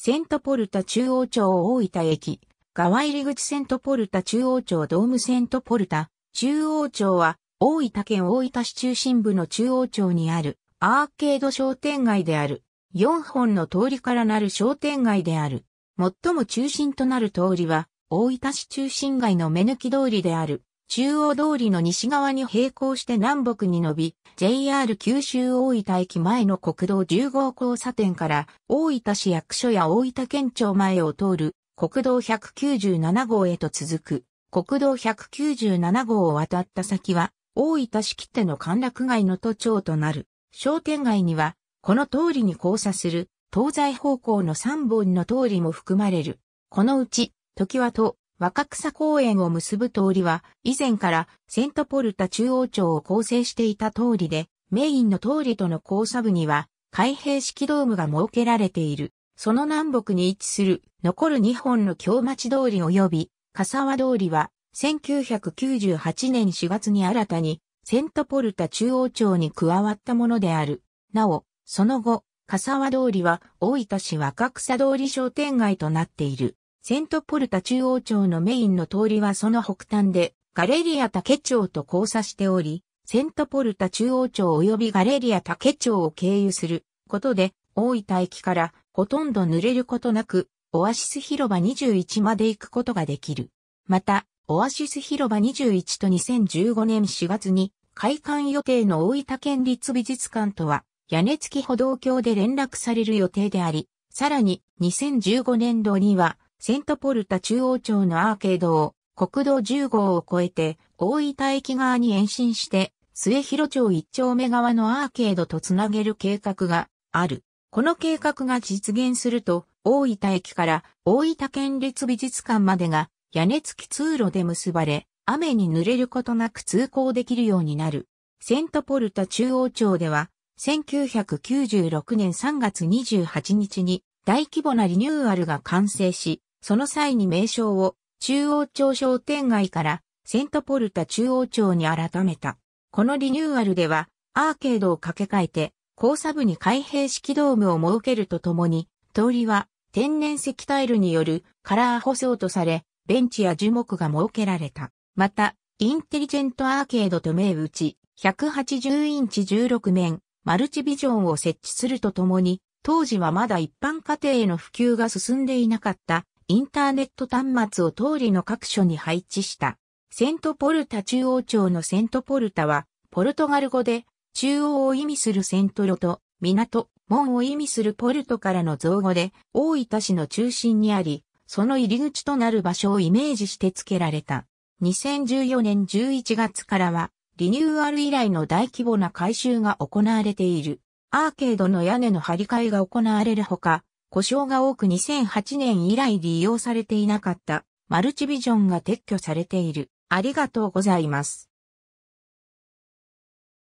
セントポルタ中央町大分駅、川入口セントポルタ中央町ドームセントポルタ中央町は大分県大分市中心部の中央町にあるアーケード商店街である4本の通りからなる商店街である最も中心となる通りは大分市中心街の目抜き通りである中央通りの西側に並行して南北に伸び、JR 九州大分駅前の国道10号交差点から大分市役所や大分県庁前を通る国道197号へと続く国道197号を渡った先は大分市切手の歓楽街の都庁となる商店街にはこの通りに交差する東西方向の3本の通りも含まれる。このうち、時はと、若草公園を結ぶ通りは、以前からセントポルタ中央町を構成していた通りで、メインの通りとの交差部には、開閉式ドームが設けられている。その南北に位置する残る2本の京町通り及び、笠和通りは、1998年4月に新たに、セントポルタ中央町に加わったものである。なお、その後、笠和通りは大分市若草通り商店街となっている。セントポルタ中央町のメインの通りはその北端で、ガレリア竹町と交差しており、セントポルタ中央町及びガレリア竹町を経由することで、大分駅からほとんど濡れることなく、オアシス広場21まで行くことができる。また、オアシス広場21と2015年4月に開館予定の大分県立美術館とは、屋根付き歩道橋で連絡される予定であり、さらに2015年度には、セントポルタ中央町のアーケードを国道10号を越えて大分駅側に延伸して末広町1丁目側のアーケードとつなげる計画がある。この計画が実現すると大分駅から大分県立美術館までが屋根付き通路で結ばれ雨に濡れることなく通行できるようになる。セントポルタ中央町では1996年3月28日に大規模なリニューアルが完成し、その際に名称を中央町商店街からセントポルタ中央町に改めた。このリニューアルではアーケードを掛け替えて交差部に開閉式ドームを設けるとともに通りは天然石タイルによるカラー舗装とされベンチや樹木が設けられた。またインテリジェントアーケードと銘打ち180インチ16面マルチビジョンを設置するとともに当時はまだ一般家庭への普及が進んでいなかったインターネット端末を通りの各所に配置した。セントポルタ中央町のセントポルタは、ポルトガル語で、中央を意味するセントロと、港、門を意味するポルトからの造語で、大分市の中心にあり、その入り口となる場所をイメージして付けられた。2014年11月からは、リニューアル以来の大規模な改修が行われている。アーケードの屋根の張り替えが行われるほか、故障が多く2008年以来利用されていなかったマルチビジョンが撤去されている。ありがとうございます。